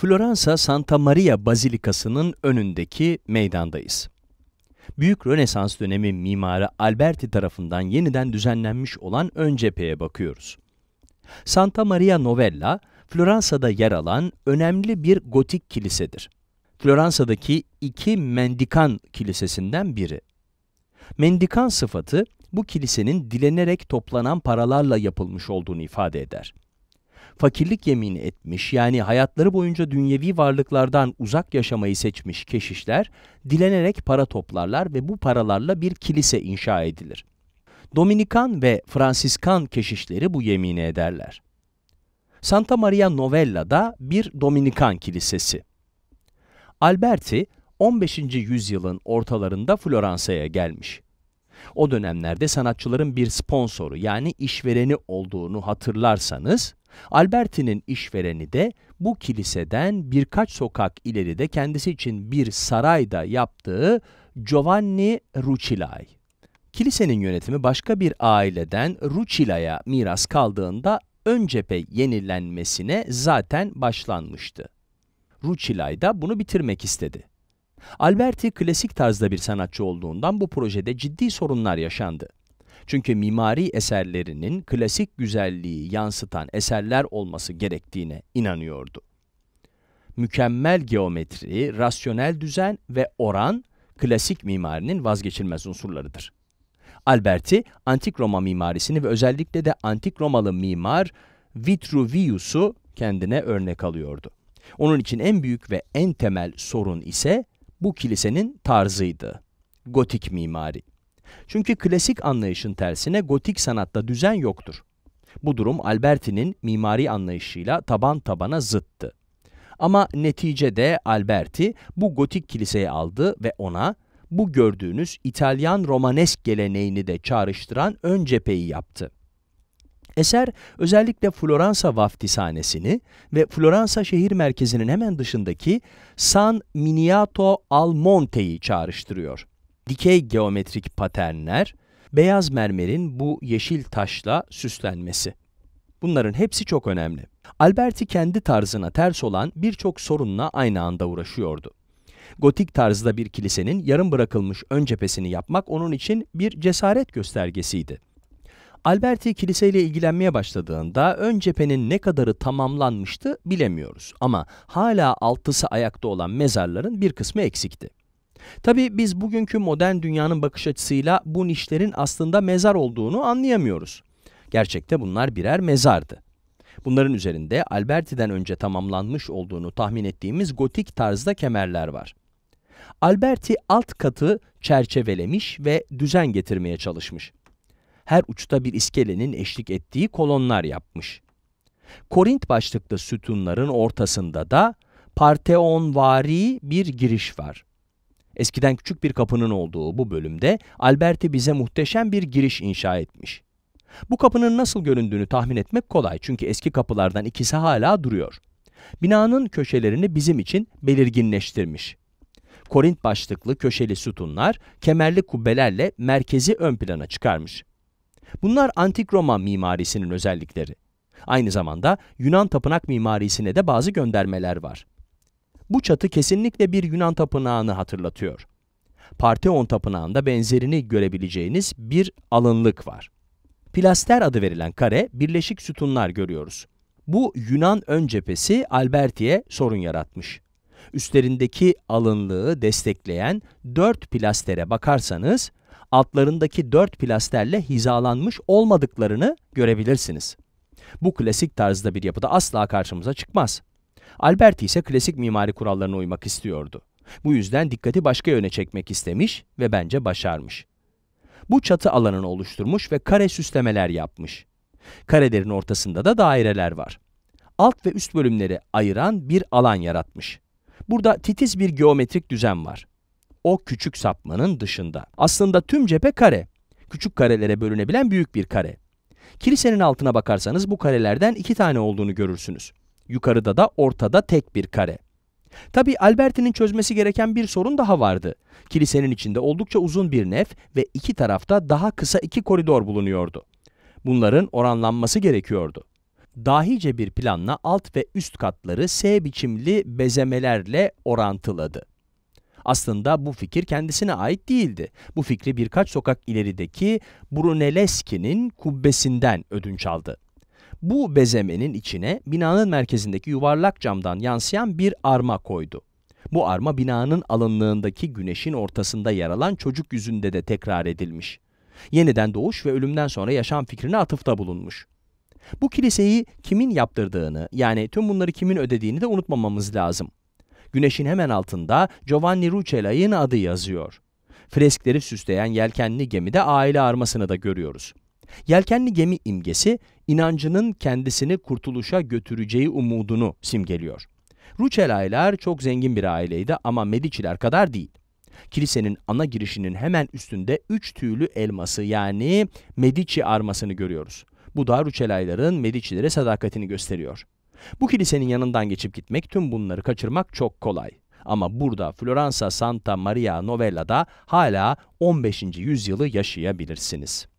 Floransa Santa Maria Bazilikası'nın önündeki meydandayız. Büyük Rönesans dönemi mimarı Alberti tarafından yeniden düzenlenmiş olan ön cepheye bakıyoruz. Santa Maria Novella, Floransa'da yer alan önemli bir gotik kilisedir. Floransa'daki iki mendikan kilisesinden biri. Mendikan sıfatı bu kilisenin dilenerek toplanan paralarla yapılmış olduğunu ifade eder fakirlik yemini etmiş yani hayatları boyunca dünyevi varlıklardan uzak yaşamayı seçmiş keşişler dilenerek para toplarlar ve bu paralarla bir kilise inşa edilir. Dominikan ve Fransiskan keşişleri bu yemini ederler. Santa Maria Novella'da bir Dominikan kilisesi. Alberti 15. yüzyılın ortalarında Floransa'ya gelmiş. O dönemlerde sanatçıların bir sponsoru yani işvereni olduğunu hatırlarsanız, Alberti'nin işvereni de bu kiliseden birkaç sokak ileride kendisi için bir sarayda yaptığı Giovanni Rucilai. Kilisenin yönetimi başka bir aileden Rucila'ya miras kaldığında ön cephe yenilenmesine zaten başlanmıştı. Rucilay da bunu bitirmek istedi. Alberti klasik tarzda bir sanatçı olduğundan bu projede ciddi sorunlar yaşandı. Çünkü mimari eserlerinin klasik güzelliği yansıtan eserler olması gerektiğine inanıyordu. Mükemmel geometri, rasyonel düzen ve oran klasik mimarinin vazgeçilmez unsurlarıdır. Alberti, antik Roma mimarisini ve özellikle de antik Romalı mimar Vitruvius'u kendine örnek alıyordu. Onun için en büyük ve en temel sorun ise bu kilisenin tarzıydı. Gotik mimari. Çünkü klasik anlayışın tersine gotik sanatta düzen yoktur. Bu durum Alberti'nin mimari anlayışıyla taban tabana zıttı. Ama neticede Alberti bu gotik kiliseyi aldı ve ona bu gördüğünüz İtalyan romanesk geleneğini de çağrıştıran ön cepheyi yaptı. Eser özellikle Floransa vaftisanesini ve Floransa şehir merkezinin hemen dışındaki San Miniato al Monte'yi çağrıştırıyor. Dikey geometrik paternler, beyaz mermerin bu yeşil taşla süslenmesi. Bunların hepsi çok önemli. Alberti kendi tarzına ters olan birçok sorunla aynı anda uğraşıyordu. Gotik tarzda bir kilisenin yarım bırakılmış ön cephesini yapmak onun için bir cesaret göstergesiydi. Alberti kiliseyle ilgilenmeye başladığında ön cephenin ne kadarı tamamlanmıştı bilemiyoruz ama hala altısı ayakta olan mezarların bir kısmı eksikti. Tabi biz bugünkü modern dünyanın bakış açısıyla bu nişlerin aslında mezar olduğunu anlayamıyoruz. Gerçekte bunlar birer mezardı. Bunların üzerinde Alberti'den önce tamamlanmış olduğunu tahmin ettiğimiz gotik tarzda kemerler var. Alberti alt katı çerçevelemiş ve düzen getirmeye çalışmış her uçta bir iskelenin eşlik ettiği kolonlar yapmış. Korint başlıklı sütunların ortasında da Parteonvari bir giriş var. Eskiden küçük bir kapının olduğu bu bölümde Alberti bize muhteşem bir giriş inşa etmiş. Bu kapının nasıl göründüğünü tahmin etmek kolay çünkü eski kapılardan ikisi hala duruyor. Binanın köşelerini bizim için belirginleştirmiş. Korint başlıklı köşeli sütunlar kemerli kubbelerle merkezi ön plana çıkarmış. Bunlar antik Roma mimarisinin özellikleri. Aynı zamanda Yunan tapınak mimarisine de bazı göndermeler var. Bu çatı kesinlikle bir Yunan tapınağını hatırlatıyor. Parteon tapınağında benzerini görebileceğiniz bir alınlık var. Plaster adı verilen kare, birleşik sütunlar görüyoruz. Bu Yunan ön cephesi Alberti'ye sorun yaratmış. Üstlerindeki alınlığı destekleyen dört plastere bakarsanız altlarındaki dört plasterle hizalanmış olmadıklarını görebilirsiniz. Bu klasik tarzda bir yapıda asla karşımıza çıkmaz. Alberti ise klasik mimari kurallarına uymak istiyordu. Bu yüzden dikkati başka yöne çekmek istemiş ve bence başarmış. Bu çatı alanını oluşturmuş ve kare süslemeler yapmış. Karelerin ortasında da daireler var. Alt ve üst bölümleri ayıran bir alan yaratmış. Burada titiz bir geometrik düzen var o küçük sapmanın dışında. Aslında tüm cephe kare. Küçük karelere bölünebilen büyük bir kare. Kilisenin altına bakarsanız bu karelerden iki tane olduğunu görürsünüz. Yukarıda da ortada tek bir kare. Tabi Alberti'nin çözmesi gereken bir sorun daha vardı. Kilisenin içinde oldukça uzun bir nef ve iki tarafta daha kısa iki koridor bulunuyordu. Bunların oranlanması gerekiyordu. Dahice bir planla alt ve üst katları S biçimli bezemelerle orantıladı. Aslında bu fikir kendisine ait değildi. Bu fikri birkaç sokak ilerideki Brunelleschi'nin kubbesinden ödünç aldı. Bu bezemenin içine binanın merkezindeki yuvarlak camdan yansıyan bir arma koydu. Bu arma binanın alınlığındaki güneşin ortasında yer alan çocuk yüzünde de tekrar edilmiş. Yeniden doğuş ve ölümden sonra yaşam fikrine atıfta bulunmuş. Bu kiliseyi kimin yaptırdığını yani tüm bunları kimin ödediğini de unutmamamız lazım. Güneşin hemen altında Giovanni Rucellai'nin adı yazıyor. Freskleri süsleyen yelkenli gemide aile armasını da görüyoruz. Yelkenli gemi imgesi, inancının kendisini kurtuluşa götüreceği umudunu simgeliyor. Rucellai'ler çok zengin bir aileydi ama Medici'ler kadar değil. Kilisenin ana girişinin hemen üstünde üç tüylü elması yani Medici armasını görüyoruz. Bu da Rucella'yların Medici'lere sadakatini gösteriyor. Bu kilisenin yanından geçip gitmek, tüm bunları kaçırmak çok kolay. Ama burada Floransa Santa Maria Novella'da hala 15. yüzyılı yaşayabilirsiniz.